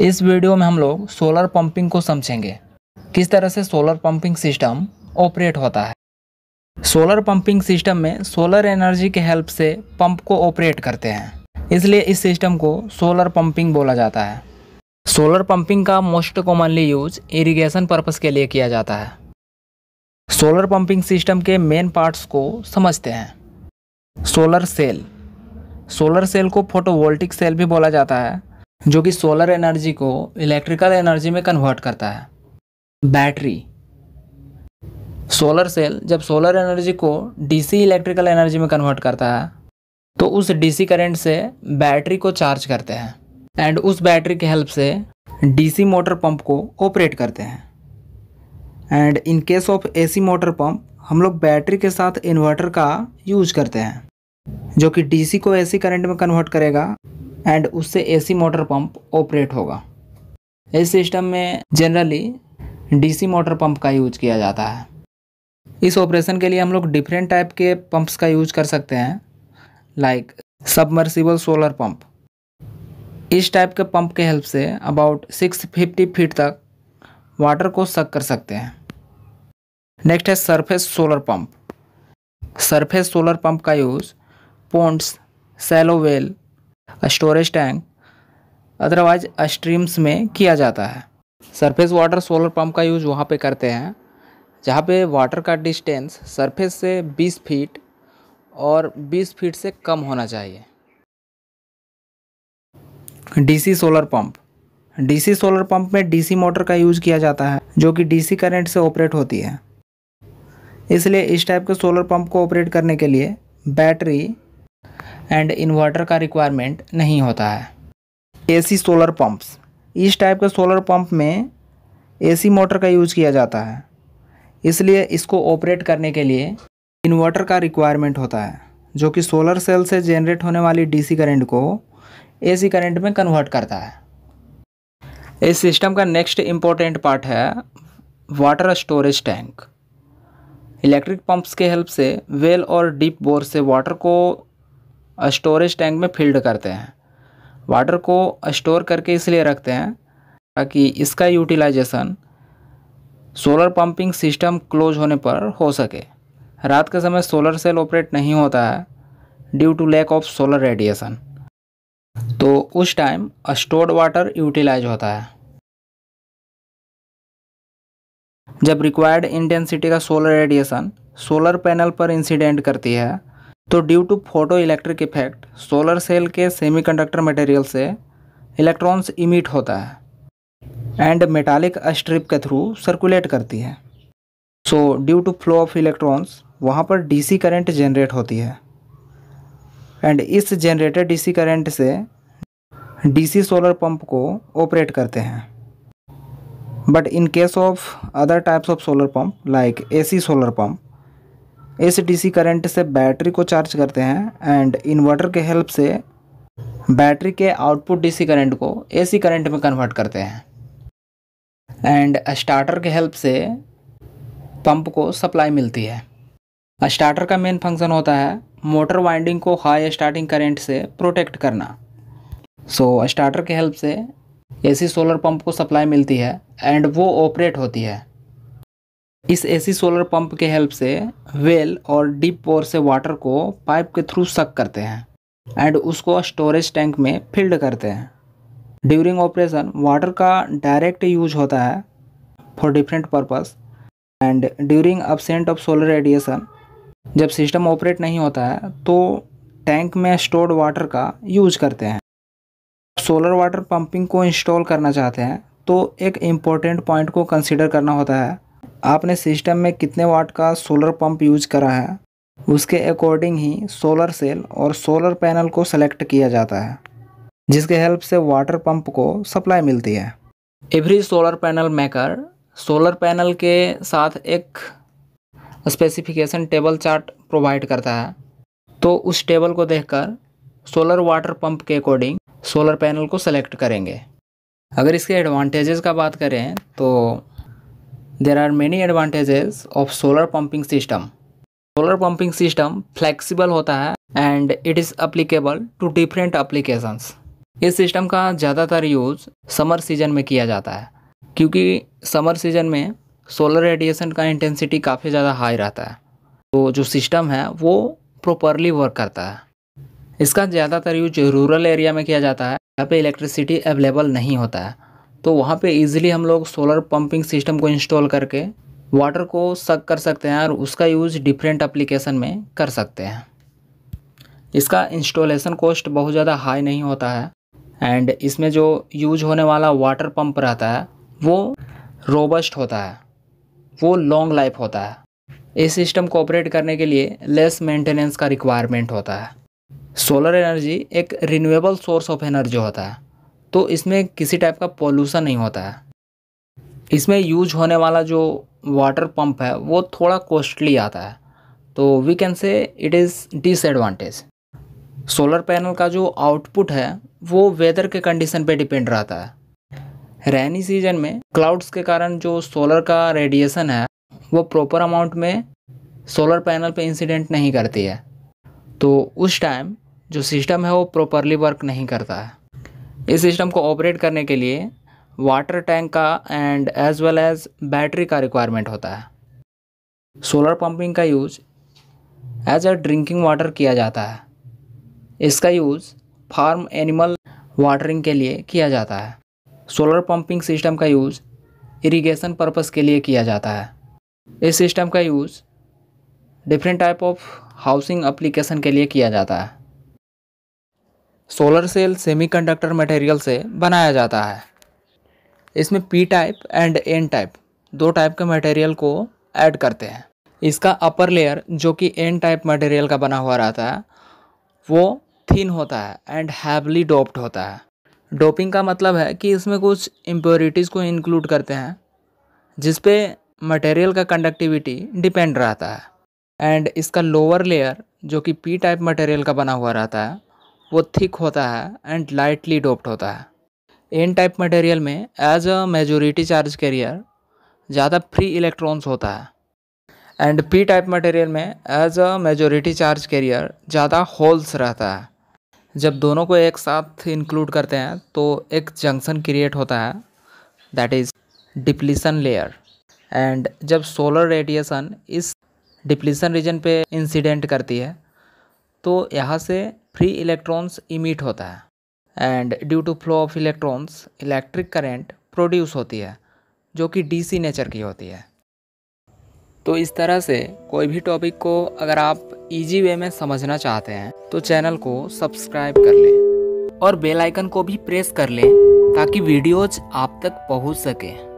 इस वीडियो में हम लोग सोलर पंपिंग को समझेंगे किस तरह से सोलर पंपिंग सिस्टम ऑपरेट होता है सोलर पंपिंग सिस्टम में सोलर एनर्जी के हेल्प से पंप को ऑपरेट करते हैं इसलिए इस सिस्टम को सोलर पंपिंग बोला जाता है सोलर पंपिंग का most commonly use irrigation purpose के लिए किया जाता है सोलर पंपिंग सिस्टम के मेन पार्ट्स को समझते हैं सोलर सेल सोलर सेल को फोटोवोल्टिक सेल भी बोला जाता है जो कि सोलर एनर्जी को इलेक्ट्रिकल एनर्जी में कन्वर्ट करता है बैटरी सोलर सेल जब सोलर एनर्जी को डीसी इलेक्ट्रिकल एनर्जी में कन्वर्ट करता है तो उस डीसी करंट से बैटरी को चार्ज करते हैं एंड उस बैटरी के हेल्प से डीसी मोटर पंप को ऑपरेट करते हैं and in case of AC motor pump हम लोग बैटरी के साथ इन्वर्टर का यूज करते हैं जो कि डीसी को एसी करंट में कन्वर्ट करेगा एंड उससे एसी मोटर पंप ऑपरेट होगा इस सिस्टम में जनरली डीसी मोटर पंप का यूज किया जाता है इस ऑपरेशन के लिए हम लोग डिफरेंट टाइप के पंप्स का यूज कर सकते हैं लाइक सबमर्सिबल सोलर पंप इस टाइप के पंप के हेल्प से अबाउट 650 फीट तक वाटर को सक कर सकते हैं नेक्स्ट है surface solar pump surface solar pump का use ponds shallow well storage tank otherwise streams में किया जाता है सरफेस वाटर सोलर पंप का यूज़ वहाँ पे करते हैं जहाँ पे वाटर का डिस्टेंस सरफेस से 20 फीट और 20 फीट से कम होना चाहिए DC solar pump DC solar pump में डीसी मोटर का यूज़ किया जाता है जो कि डीसी करंट से ऑपरेट होती है इसलिए इस टाइप के सोलर पंप को ऑपरेट करने के लिए बैटरी एंड इन्वर्टर का रिक्वायरमेंट नहीं होता है एसी सोलर पंप्स इस टाइप के सोलर पंप में एसी मोटर का यूज़ किया जाता है इसलिए इसको ऑपरेट करने के लिए इन्वर्टर का रिक्वायरमेंट होता है जो कि सोलर सेल से जनरेट होने वाली डीसी करंट को एसी करंट में कन्वर्ट करता है इस सिस्टम का नेक्स्ट इम्पोर्टेंट पार्ट है water storage tank electric pumps के हेल्प से वेल और डीप बोर से वाटर को स्टोरेज टैंक में फिल्ड करते हैं वाटर को स्टोर करके इसलिए रखते हैं ताकि इसका utilization solar pumping system close होने पर हो सके रात के समय सोलर सेल ऑपरेट नहीं होता है due to lack of solar radiation तो उस टाइम स्टोर्ड वाटर यूटिलाइज होता है जब रिक्वायर्ड इंटेंसिटी का सोलर रेडिएशन सोलर पैनल पर इंसिडेंट करती है तो due to photo electric effect solar cell के सेमीकंडक्टर मटेरियल से इलेक्ट्रॉन्स इमिट होता है एंड मेटालिक स्ट्रिप के थ्रू सर्कुलेट करती है so due to flow of electrons वहाँ पर डीसी करंट जनरेट होती है एंड इस जनरेटेड डीसी करंट से डीसी सोलर पंप को ऑपरेट करते हैं but in case of other types of solar pump like AC solar pump इस डीसी करंट से बैटरी को चार्ज करते हैं एंड इन्वर्टर के हेल्प से बैटरी के आउटपुट डीसी करंट को एसी करंट में कन्वर्ट करते हैं एंड स्टार्टर के हेल्प से पंप को सप्लाई मिलती है स्टार्टर का मेन फंक्शन होता है मोटर वाइंडिंग को हाई स्टार्टिंग करंट से प्रोटेक्ट करना सो so, स्टार्टर के हेल्प से एसी सोलर पंप को सप्लाई मिलती है एंड वो ऑपरेट होती है इस एसी सोलर पंप के हेल्प से वेल और डीप पोर से वाटर को पाइप के थ्रू सक करते हैं एंड उसको स्टोरेज टैंक में फिल्ड करते हैं ड्यूरिंग ऑपरेशन वाटर का डायरेक्ट यूज होता है for different purpose and during absent of solar radiation जब सिस्टम ऑपरेट नहीं होता है तो टैंक में स्टोर्ड वाटर का यूज करते हैं सोलर वाटर पंपिंग को इंस्टॉल करना चाहते हैं तो एक इम्पॉर्टेंट पॉइंट को कंसिडर करना होता है आपने सिस्टम में कितने वाट का सोलर पंप यूज करा है उसके अकॉर्डिंग ही सोलर सेल और सोलर पैनल को सेलेक्ट किया जाता है जिसके हेल्प से वाटर पंप को सप्लाई मिलती है every solar panel maker solar panel के साथ एक स्पेसिफिकेशन टेबल चार्ट प्रोवाइड करता है तो उस टेबल को देखकर सोलर वाटर पंप के अकॉर्डिंग सोलर पैनल को सेलेक्ट करेंगे अगर इसके एडवांटेजेस का बात करें तो There are many advantages of solar pumping system. Solar pumping system flexible होता है and it is applicable to different applications. इस सिस्टम का ज़्यादातर यूज़ समर सीजन में किया जाता है क्योंकि समर सीजन में सोलर रेडिएशन का इंटेंसिटी काफ़ी ज़्यादा हाई रहता है तो जो सिस्टम है वो प्रॉपरली वर्क करता है इसका ज़्यादातर यूज रूरल एरिया में किया जाता है यहाँ पे इलेक्ट्रिसिटी अवेलेबल नहीं होता है तो वहाँ पे इजीली हम लोग सोलर पंपिंग सिस्टम को इंस्टॉल करके वाटर को सक कर सकते हैं और उसका यूज़ डिफरेंट एप्लीकेशन में कर सकते हैं इसका इंस्टॉलेशन कॉस्ट बहुत ज़्यादा हाई नहीं होता है एंड इसमें जो यूज होने वाला वाटर पंप रहता है वो रोबस्ट होता है वो लॉन्ग लाइफ होता है इस सिस्टम को ऑपरेट करने के लिए लेस मेंटेनेंस का रिक्वायरमेंट होता है सोलर एनर्जी एक रिन्यूएबल सोर्स ऑफ एनर्जी होता है तो इसमें किसी टाइप का पॉल्यूशन नहीं होता है इसमें यूज होने वाला जो वाटर पंप है वो थोड़ा कॉस्टली आता है तो we can say it is disadvantage solar panel का जो आउटपुट है वो वेदर के कंडीशन पे डिपेंड रहता है रेनी सीजन में क्लाउड्स के कारण जो सोलर का रेडिएशन है वो प्रॉपर अमाउंट में सोलर पैनल पे इंसिडेंट नहीं करती है तो उस टाइम जो सिस्टम है वो प्रॉपरली वर्क नहीं करता है इस सिस्टम को ऑपरेट करने के लिए वाटर टैंक का and as well as battery का रिक्वायरमेंट होता है सोलर पंपिंग का use as a drinking water किया जाता है इसका यूज़ फार्म एनिमल वाटरिंग के लिए किया जाता है सोलर पंपिंग सिस्टम का यूज़ इरिगेशन पर्पस के लिए किया जाता है इस सिस्टम का use different type of housing application के लिए किया जाता है सोलर सेल सेमीकंडक्टर मटेरियल से बनाया जाता है इसमें P type and N type दो टाइप के मटेरियल को ऐड करते हैं इसका अपर लेयर जो कि एन टाइप मटेरियल का बना हुआ रहता है वो थिन होता है एंड हैवली डोप्ड होता है डोपिंग का मतलब है कि इसमें कुछ इम्प्योरिटीज़ को इंक्लूड करते हैं जिसपे मटेरियल का कंडक्टिविटी डिपेंड रहता है एंड इसका लोअर लेयर जो कि पी टाइप मटेरियल का बना हुआ रहता है वो थिक होता है एंड लाइटली डोप्ड होता है एन टाइप मटेरियल में as a majority charge carrier ज़्यादा फ्री इलेक्ट्रॉन्स होता है एंड पी टाइप मटेरियल में as a majority charge carrier ज़्यादा होल्स रहता है जब दोनों को एक साथ इंक्लूड करते हैं तो एक जंक्शन क्रिएट होता है that is depletion layer and जब सोलर रेडिएशन इस डिप्लीसन रीजन पे इंसिडेंट करती है तो यहाँ से फ्री इलेक्ट्रॉन्स इमिट होता है and due to flow of electrons electric current produce होती है जो कि डीसी नेचर की होती है तो इस तरह से कोई भी टॉपिक को अगर आप इजी वे में समझना चाहते हैं तो चैनल को सब्सक्राइब कर लें और बेल आइकन को भी प्रेस कर लें ताकि वीडियोज आप तक पहुंच सकें